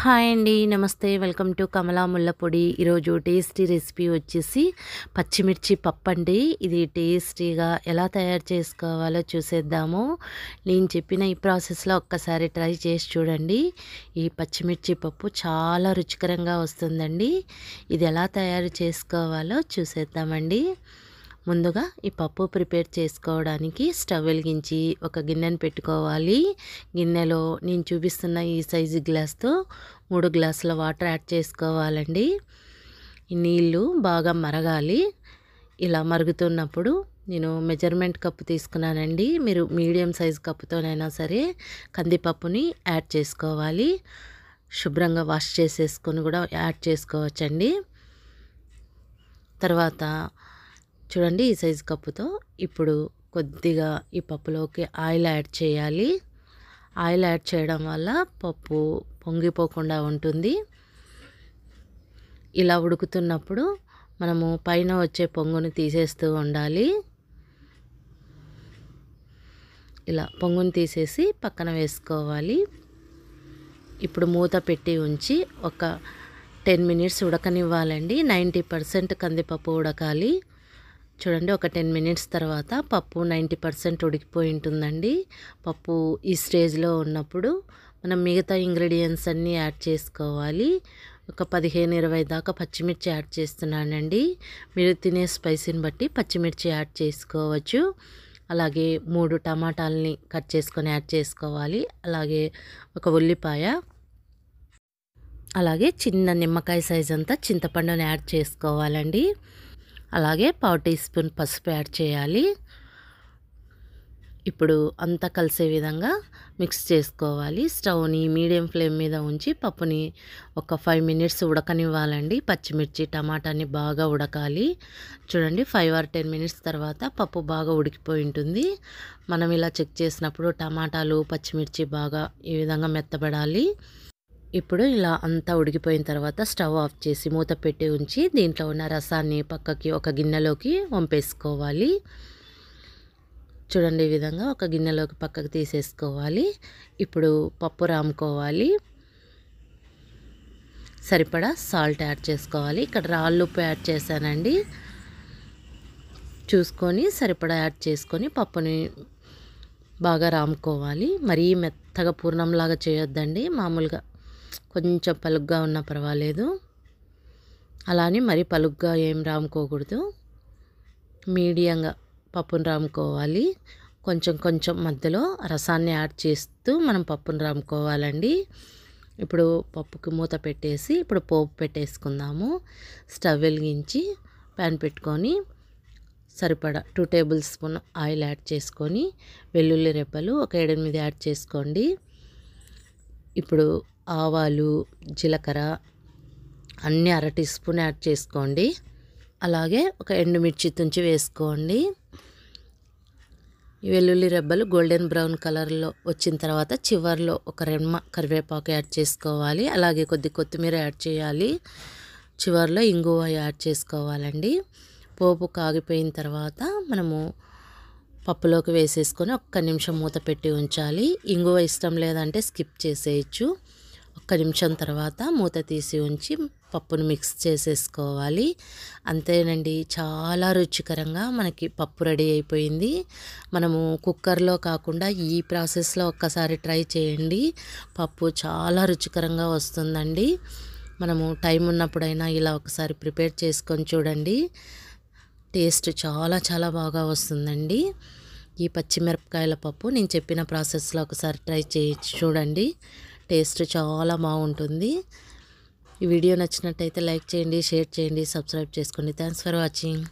hi అండి నమస్తే welcome to కమలా ముల్లపొడి ఈరోజు టేస్టీ రెసిపీ వచ్చేసి పచ్చిమిర్చి పప్పు అండి ఇది టేస్టీగా ఎలా తయారు చేసుకోవాలో చూసేద్దాము నేను చెప్పిన ఈ ప్రాసెస్లో ఒక్కసారి ట్రై చేసి చూడండి ఈ పచ్చిమిర్చి పప్పు చాలా రుచికరంగా వస్తుందండి ఇది ఎలా తయారు చేసుకోవాలో చూసేద్దామండి ముందుగా ఈ పప్పు ప్రిపేర్ చేసుకోవడానికి స్టవ్ వెలిగించి ఒక గిన్నెను పెట్టుకోవాలి గిన్నెలో నేను చూపిస్తున్న ఈ సైజు గ్లాస్తో మూడు గ్లాసుల వాటర్ యాడ్ చేసుకోవాలండి నీళ్ళు బాగా మరగాలి ఇలా మరుగుతున్నప్పుడు నేను మెజర్మెంట్ కప్పు తీసుకున్నానండి మీరు మీడియం సైజ్ కప్పుతోనైనా సరే కందిపప్పుని యాడ్ చేసుకోవాలి శుభ్రంగా వాష్ చేసేసుకొని కూడా యాడ్ చేసుకోవచ్చండి తర్వాత చూడండి ఈ సైజు కప్పుతో ఇప్పుడు కొద్దిగా ఈ పప్పులోకి ఆయిల్ యాడ్ చేయాలి ఆయిల్ యాడ్ చేయడం వల్ల పప్పు పొంగిపోకుండా ఉంటుంది ఇలా ఉడుకుతున్నప్పుడు మనము పైన వచ్చే పొంగుని తీసేస్తూ ఉండాలి ఇలా పొంగుని తీసేసి పక్కన వేసుకోవాలి ఇప్పుడు మూత పెట్టి ఉంచి ఒక టెన్ మినిట్స్ ఉడకనివ్వాలండి నైంటీ పర్సెంట్ కందిపప్పు ఉడకాలి చూడండి ఒక టెన్ మినిట్స్ తర్వాత పప్పు నైంటీ పర్సెంట్ ఉడికిపోయి ఉంటుందండి పప్పు ఈ స్టేజ్లో ఉన్నప్పుడు మనం మిగతా ఇంగ్రీడియంట్స్ అన్నీ యాడ్ చేసుకోవాలి ఒక పదిహేను ఇరవై దాకా పచ్చిమిర్చి యాడ్ చేస్తున్నానండి మీరు తినే స్పైసీని బట్టి పచ్చిమిర్చి యాడ్ చేసుకోవచ్చు అలాగే మూడు టమాటాలని కట్ చేసుకొని యాడ్ చేసుకోవాలి అలాగే ఒక ఉల్లిపాయ అలాగే చిన్న నిమ్మకాయ సైజ్ అంతా చింతపండుని యాడ్ చేసుకోవాలండి అలాగే పావు టీ స్పూన్ పసుపు యాడ్ చేయాలి ఇప్పుడు అంతా కలిసే విధంగా మిక్స్ చేసుకోవాలి స్టవ్ని మీడియం ఫ్లేమ్ మీద ఉంచి పప్పుని ఒక ఫైవ్ మినిట్స్ ఉడకనివ్వాలండి పచ్చిమిర్చి టమాటాని బాగా ఉడకాలి చూడండి ఫైవ్ ఆర్ టెన్ మినిట్స్ తర్వాత పప్పు బాగా ఉడికిపోయి ఉంటుంది మనం ఇలా చెక్ చేసినప్పుడు టమాటాలు పచ్చిమిర్చి బాగా ఈ విధంగా మెత్తబడాలి ఇప్పుడు ఇలా అంతా ఉడికిపోయిన తర్వాత స్టవ్ ఆఫ్ చేసి మూత పెట్టి ఉంచి దీంట్లో ఉన్న రసాన్ని పక్కకి ఒక గిన్నెలోకి వంపేసుకోవాలి చూడండి ఈ విధంగా ఒక గిన్నెలోకి పక్కకు తీసేసుకోవాలి ఇప్పుడు పప్పు రాముకోవాలి సరిపడా సాల్ట్ యాడ్ చేసుకోవాలి ఇక్కడ రాళ్ళు ఉప్పు యాడ్ చేశానండి చూసుకొని సరిపడా యాడ్ చేసుకొని పప్పుని బాగా రాముకోవాలి మరీ మెత్తగా పూర్ణంలాగా చేయొద్దండి మామూలుగా కొంచెం పలుగ్గా ఉన్నా పర్వాలేదు అలానే మరి పలుగ్గా ఏం రాముకోకూడదు మీడియంగా పప్పును రాముకోవాలి కొంచెం కొంచెం మధ్యలో రసాన్ని యాడ్ చేస్తూ మనం పప్పును రాముకోవాలండి ఇప్పుడు పప్పుకి మూత పెట్టేసి ఇప్పుడు పోపు పెట్టేసుకుందాము స్టవ్ వెలిగించి ప్యాన్ పెట్టుకొని సరిపడా two tablespoon oil add చేసుకొని వెల్లుల్లి రెప్పలు ఒక ఏడెనిమిది యాడ్ చేసుకోండి ఇప్పుడు ఆవాలు జీలకర్ర అన్నీ అర టీ స్పూన్ యాడ్ చేసుకోండి అలాగే ఒక ఎండుమిర్చి తుంచి వేసుకోండి వెల్లుల్లి రెబ్బలు గోల్డెన్ బ్రౌన్ కలర్లో వచ్చిన తర్వాత చివరిలో ఒక రెమ్మ కరివేపాకు యాడ్ చేసుకోవాలి అలాగే కొద్ది కొత్తిమీర యాడ్ చేయాలి చివరిలో ఇంగువ యాడ్ చేసుకోవాలండి పోపు కాగిపోయిన తర్వాత మనము పప్పులోకి వేసేసుకొని ఒక్క నిమిషం మూత పెట్టి ఉంచాలి ఇంగువ ఇష్టం లేదంటే స్కిప్ చేసేయచ్చు ఒక్క నిమిషం తర్వాత మూత తీసి ఉంచి పప్పును మిక్స్ చేసేసుకోవాలి అంతేనండి చాలా రుచికరంగా మనకి పప్పు రెడీ అయిపోయింది మనము కుక్కర్లో కాకుండా ఈ ప్రాసెస్లో ఒక్కసారి ట్రై చేయండి పప్పు చాలా రుచికరంగా వస్తుందండి మనము టైం ఉన్నప్పుడైనా ఇలా ఒకసారి ప్రిపేర్ చేసుకొని చూడండి టేస్ట్ చాలా చాలా బాగా వస్తుందండి ఈ పచ్చిమిరపకాయల పప్పు నేను చెప్పిన ప్రాసెస్లో ఒకసారి ట్రై చేయి చూడండి టేస్ట్ చాలా బాగుంటుంది ఈ వీడియో నచ్చినట్టయితే లైక్ చేయండి షేర్ చేయండి సబ్స్క్రైబ్ చేసుకోండి థ్యాంక్స్ ఫర్ వాచింగ్